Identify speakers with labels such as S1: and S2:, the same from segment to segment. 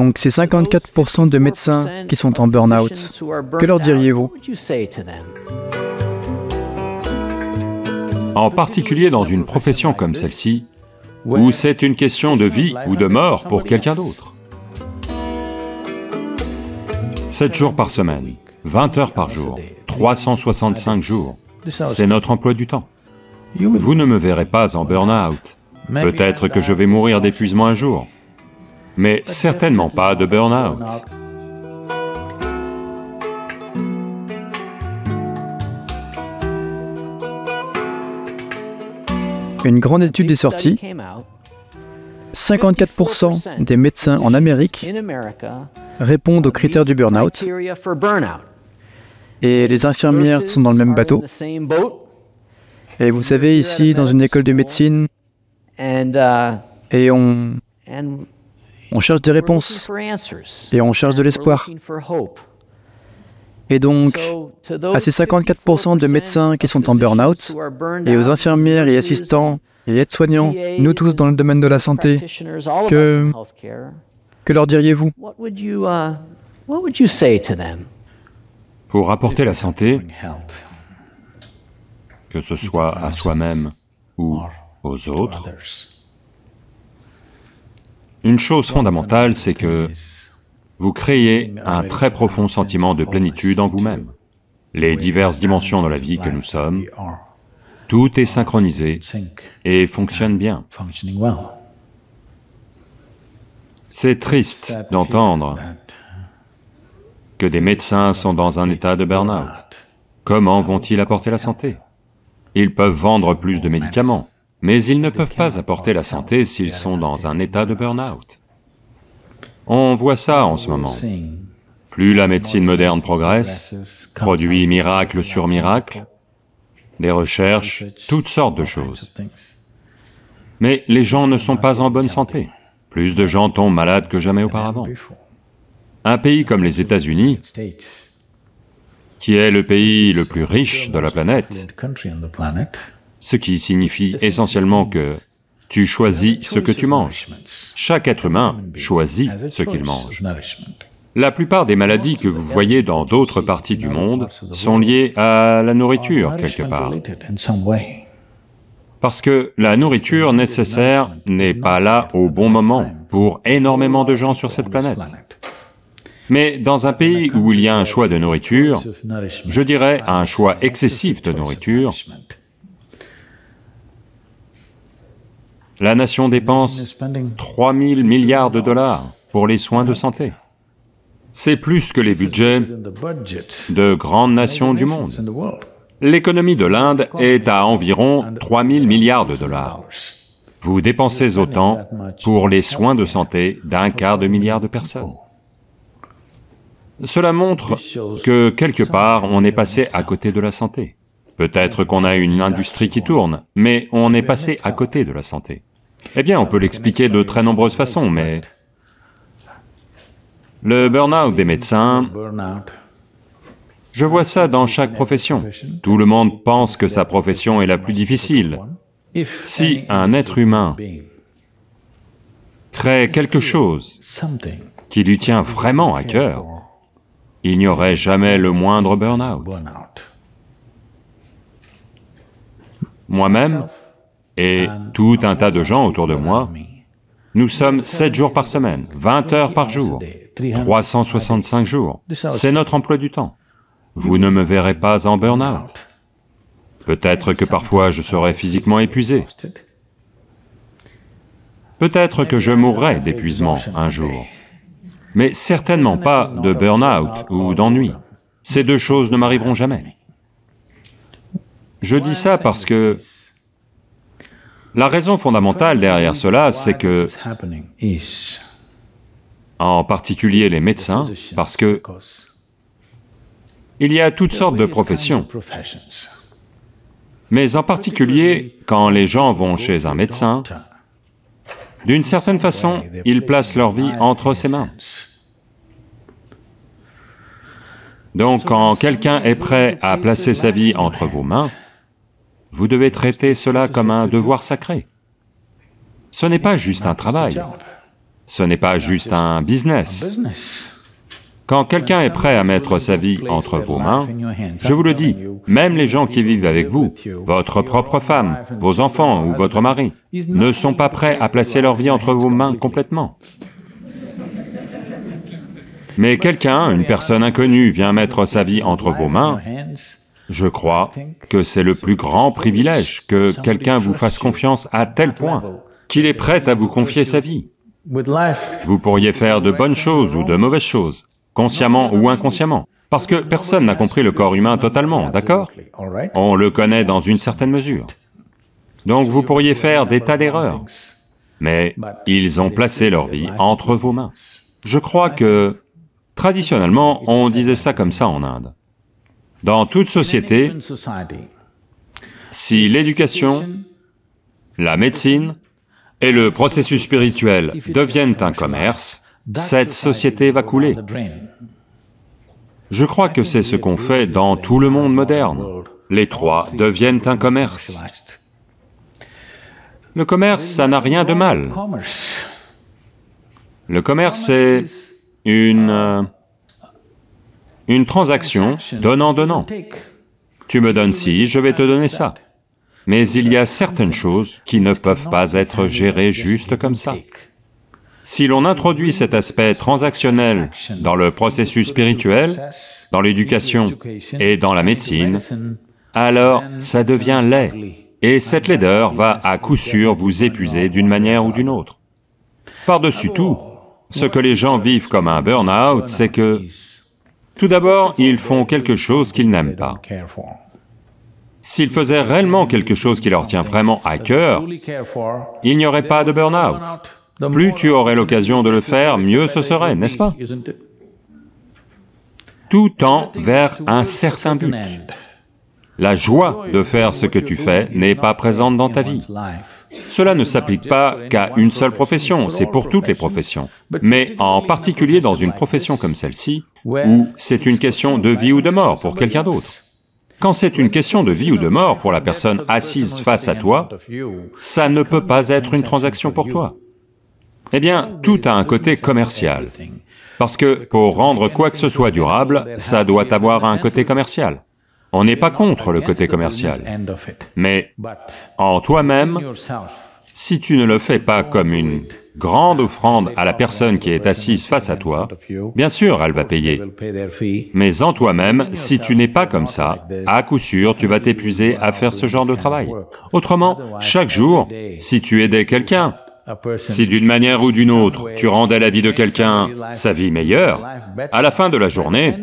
S1: Donc ces 54% de médecins qui sont en burn-out, que leur diriez-vous En particulier dans une profession comme celle-ci, où c'est une question de vie ou de mort pour quelqu'un d'autre. 7 jours par semaine, 20 heures par jour, 365 jours, c'est notre emploi du temps. Vous ne me verrez pas en burn-out. Peut-être que je vais mourir d'épuisement un jour, mais certainement pas de burn-out. Une grande étude est sortie. 54% des médecins en Amérique répondent aux critères du burn-out. Et les infirmières sont dans le même bateau. Et vous savez, ici, dans une école de médecine, uh, et on, on cherche des réponses et on cherche de l'espoir. Et donc, à ces 54% de médecins qui sont en burn-out, et aux infirmières et assistants et aides-soignants, nous tous dans le domaine de la santé, que, que leur diriez-vous Pour apporter la santé, que ce soit à soi-même ou aux autres, une chose fondamentale, c'est que vous créez un très profond sentiment de plénitude en vous-même. Les diverses dimensions de la vie que nous sommes, tout est synchronisé et fonctionne bien. C'est triste d'entendre que des médecins sont dans un état de burn-out. Comment vont-ils apporter la santé Ils peuvent vendre plus de médicaments, mais ils ne peuvent pas apporter la santé s'ils sont dans un état de burn-out. On voit ça en ce moment. Plus la médecine moderne progresse, produit miracle sur miracle, des recherches, toutes sortes de choses. Mais les gens ne sont pas en bonne santé. Plus de gens tombent malades que jamais auparavant. Un pays comme les États-Unis, qui est le pays le plus riche de la planète, ce qui signifie essentiellement que tu choisis ce que tu manges. Chaque être humain choisit ce qu'il mange. La plupart des maladies que vous voyez dans d'autres parties du monde sont liées à la nourriture, quelque part. Parce que la nourriture nécessaire n'est pas là au bon moment pour énormément de gens sur cette planète. Mais dans un pays où il y a un choix de nourriture, je dirais un choix excessif de nourriture, La nation dépense 3 000 milliards de dollars pour les soins de santé. C'est plus que les budgets de grandes nations du monde. L'économie de l'Inde est à environ 3 000 milliards de dollars. Vous dépensez autant pour les soins de santé d'un quart de milliard de personnes. Cela montre que quelque part on est passé à côté de la santé. Peut-être qu'on a une industrie qui tourne, mais on est passé à côté de la santé. Eh bien, on peut l'expliquer de très nombreuses façons, mais... Le burn-out des médecins, je vois ça dans chaque profession. Tout le monde pense que sa profession est la plus difficile. Si un être humain crée quelque chose qui lui tient vraiment à cœur, il n'y aurait jamais le moindre burn-out. Moi-même, et tout un tas de gens autour de moi. Nous sommes sept jours par semaine, 20 heures par jour, 365 jours. C'est notre emploi du temps. Vous ne me verrez pas en burn-out. Peut-être que parfois je serai physiquement épuisé. Peut-être que je mourrai d'épuisement un jour, mais certainement pas de burn-out ou d'ennui. Ces deux choses ne m'arriveront jamais. Je dis ça parce que la raison fondamentale derrière cela, c'est que, en particulier les médecins, parce que il y a toutes sortes de professions, mais en particulier quand les gens vont chez un médecin, d'une certaine façon, ils placent leur vie entre ses mains. Donc quand quelqu'un est prêt à placer sa vie entre vos mains, vous devez traiter cela comme un devoir sacré. Ce n'est pas juste un ah, travail, ce n'est pas ah, juste un business. Quand quelqu'un est prêt à mettre sa vie entre vos mains, je vous le dis, même les gens qui vivent avec vous, votre propre femme, vos enfants ou votre mari, ne sont pas prêts à placer leur vie entre vos mains complètement. Mais quelqu'un, une personne inconnue, vient mettre sa vie entre vos mains, je crois que c'est le plus grand privilège que quelqu'un vous fasse confiance à tel point qu'il est prêt à vous confier sa vie. Vous pourriez faire de bonnes choses ou de mauvaises choses, consciemment ou inconsciemment, parce que personne n'a compris le corps humain totalement, d'accord On le connaît dans une certaine mesure. Donc vous pourriez faire des tas d'erreurs, mais ils ont placé leur vie entre vos mains. Je crois que... Traditionnellement, on disait ça comme ça en Inde. Dans toute société, si l'éducation, la médecine et le processus spirituel deviennent un commerce, cette société va couler. Je crois que c'est ce qu'on fait dans tout le monde moderne. Les trois deviennent un commerce. Le commerce, ça n'a rien de mal. Le commerce, est une... Uh, euh, une transaction donnant-donnant. Tu me donnes ci, je vais te donner ça. Mais il y a certaines choses qui ne peuvent pas être gérées juste comme ça. Si l'on introduit cet aspect transactionnel dans le processus spirituel, dans l'éducation et dans la médecine, alors ça devient laid, et cette laideur va à coup sûr vous épuiser d'une manière ou d'une autre. Par-dessus tout, ce que les gens vivent comme un burn-out, c'est que tout d'abord, ils font quelque chose qu'ils n'aiment pas. S'ils faisaient réellement quelque chose qui leur tient vraiment à cœur, il n'y aurait pas de burn-out. Plus tu aurais l'occasion de le faire, mieux ce serait, n'est-ce pas Tout tend vers un certain but. La joie de faire ce que tu fais n'est pas présente dans ta vie. Cela ne s'applique pas qu'à une seule profession, c'est pour toutes les professions. Mais en particulier dans une profession comme celle-ci, ou c'est une question de vie ou de mort pour quelqu'un d'autre. Quand c'est une question de vie ou de mort pour la personne assise face à toi, ça ne peut pas être une transaction pour toi. Eh bien, tout a un côté commercial, parce que pour rendre quoi que ce soit durable, ça doit avoir un côté commercial. On n'est pas contre le côté commercial, mais en toi-même, si tu ne le fais pas comme une grande offrande à la personne qui est assise face à toi, bien sûr elle va payer. Mais en toi-même, si tu n'es pas comme ça, à coup sûr tu vas t'épuiser à faire ce genre de travail. Autrement, chaque jour, si tu aidais quelqu'un, si d'une manière ou d'une autre, tu rendais la vie de quelqu'un, sa vie meilleure, à la fin de la journée,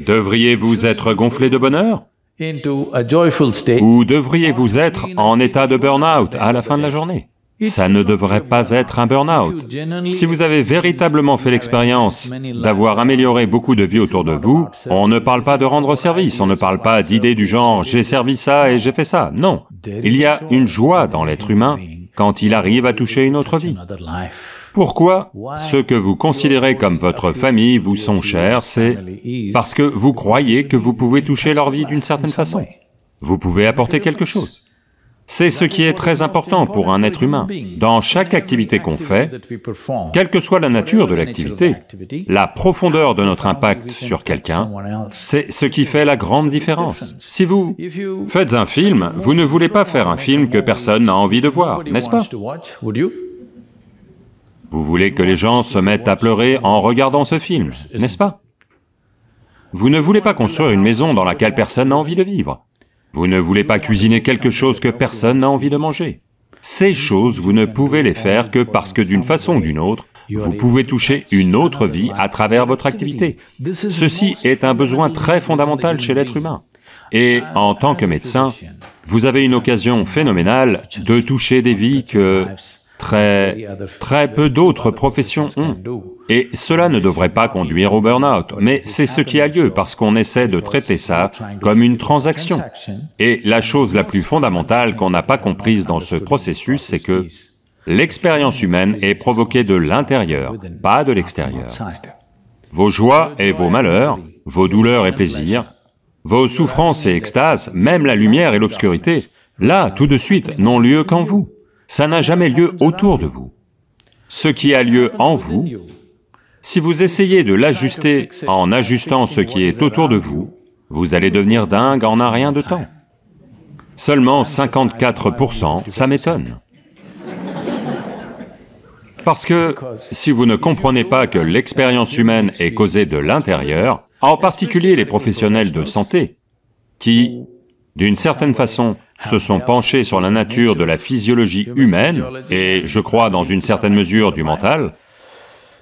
S1: devriez-vous être gonflé de bonheur ou devriez-vous être en état de burn-out à la fin de la journée Ça ne devrait pas être un burn-out. Si vous avez véritablement fait l'expérience d'avoir amélioré beaucoup de vie autour de vous, on ne parle pas de rendre service, on ne parle pas d'idées du genre « j'ai servi ça et j'ai fait ça », non. Il y a une joie dans l'être humain quand il arrive à toucher une autre vie. Pourquoi ce que vous considérez comme votre famille vous sont chers, c'est parce que vous croyez que vous pouvez toucher leur vie d'une certaine façon. Vous pouvez apporter quelque chose. C'est ce qui est très important pour un être humain. Dans chaque activité qu'on fait, quelle que soit la nature de l'activité, la profondeur de notre impact sur quelqu'un, c'est ce qui fait la grande différence. Si vous faites un film, vous ne voulez pas faire un film que personne n'a envie de voir, n'est-ce pas vous voulez que les gens se mettent à pleurer en regardant ce film, n'est-ce pas Vous ne voulez pas construire une maison dans laquelle personne n'a envie de vivre. Vous ne voulez pas cuisiner quelque chose que personne n'a envie de manger. Ces choses, vous ne pouvez les faire que parce que d'une façon ou d'une autre, vous pouvez toucher une autre vie à travers votre activité. Ceci est un besoin très fondamental chez l'être humain. Et en tant que médecin, vous avez une occasion phénoménale de toucher des vies que Très, très peu d'autres professions ont. Et cela ne devrait pas conduire au burn-out, mais c'est ce qui a lieu parce qu'on essaie de traiter ça comme une transaction. Et la chose la plus fondamentale qu'on n'a pas comprise dans ce processus, c'est que l'expérience humaine est provoquée de l'intérieur, pas de l'extérieur. Vos joies et vos malheurs, vos douleurs et plaisirs, vos souffrances et extases, même la lumière et l'obscurité, là, tout de suite, n'ont lieu qu'en vous ça n'a jamais lieu autour de vous. Ce qui a lieu en vous, si vous essayez de l'ajuster en ajustant ce qui est autour de vous, vous allez devenir dingue en un rien de temps. Seulement 54%, ça m'étonne. Parce que si vous ne comprenez pas que l'expérience humaine est causée de l'intérieur, en particulier les professionnels de santé, qui, d'une certaine façon, se sont penchés sur la nature de la physiologie humaine, et je crois dans une certaine mesure du mental,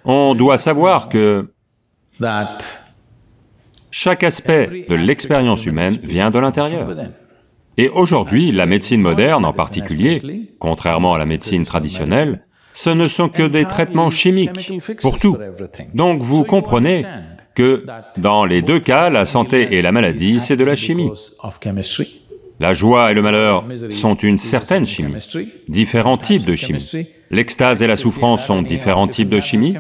S1: on doit savoir que chaque aspect de l'expérience humaine vient de l'intérieur. Et aujourd'hui, la médecine moderne en particulier, contrairement à la médecine traditionnelle, ce ne sont que des traitements chimiques pour tout. Donc vous comprenez que dans les deux cas, la santé et la maladie, c'est de la chimie. La joie et le malheur sont une certaine chimie, différents types de chimie. L'extase et la souffrance sont différents types de chimie,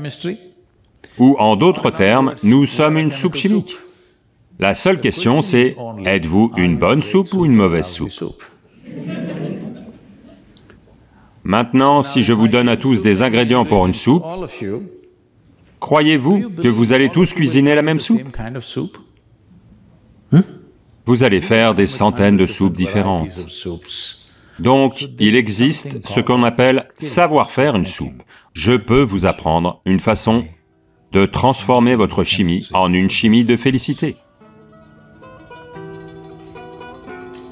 S1: ou en d'autres termes, nous sommes une soupe chimique. La seule question c'est, êtes-vous ah, une bonne soupe ou une mauvaise soupe Maintenant, si je vous donne à tous des ingrédients pour une soupe, croyez-vous que vous allez tous cuisiner la même soupe vous allez faire des centaines de soupes différentes. Donc, il existe ce qu'on appelle savoir faire une soupe. Je peux vous apprendre une façon de transformer votre chimie en une chimie de félicité.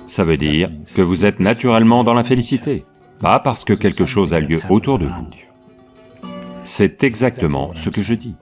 S1: Ça veut dire que vous êtes naturellement dans la félicité, pas parce que quelque chose a lieu autour de vous. C'est exactement ce que je dis.